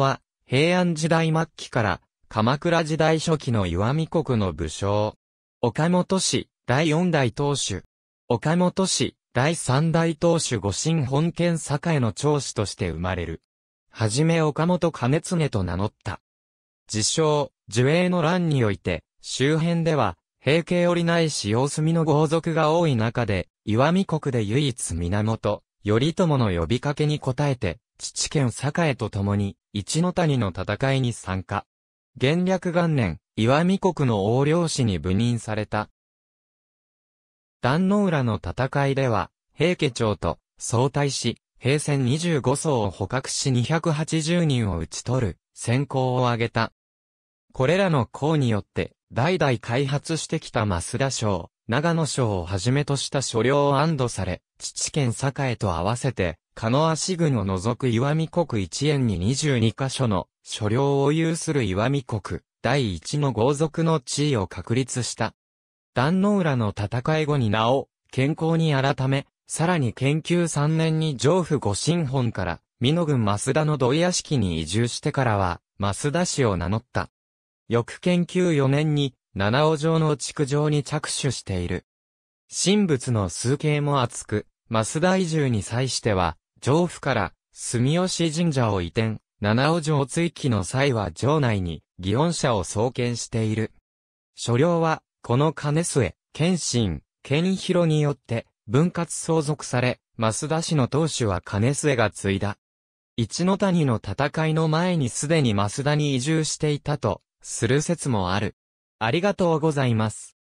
は、平安時代末期から、鎌倉時代初期の岩見国の武将。岡本氏、第四代当主。岡本氏、第三代当主御神本県栄の長子として生まれる。はじめ岡本兼常と名乗った。自称、樹影の乱において、周辺では、平家よりない使用済みの豪族が多い中で、岩見国で唯一源、頼朝の呼びかけに応えて、父県栄と共に、一の谷の戦いに参加。元略元年、岩見国の横領氏に赴任された。壇の浦の戦いでは、平家町と総対し、平戦25層を捕獲し280人を討ち取る、先行を挙げた。これらの功によって、代々開発してきた増田省、長野省をはじめとした所領を安堵され、父県栄と合わせて、カノア市郡を除く岩見国一円に22カ所の所領を有する岩見国第一の豪族の地位を確立した。壇の浦の戦い後に名を健康に改め、さらに研究3年に上府御神本から美濃郡増田の土屋敷に移住してからは増田氏を名乗った。翌研究4年に七尾城の築城に着手している。神仏の数形も厚く、増田移住に際しては、城府から住吉神社を移転、七尾城追記の際は城内に祇園社を創建している。所領は、この金末、謙信、謙弘によって分割相続され、増田氏の当主は金末が継いだ。一の谷の戦いの前にすでに増田に移住していたと、する説もある。ありがとうございます。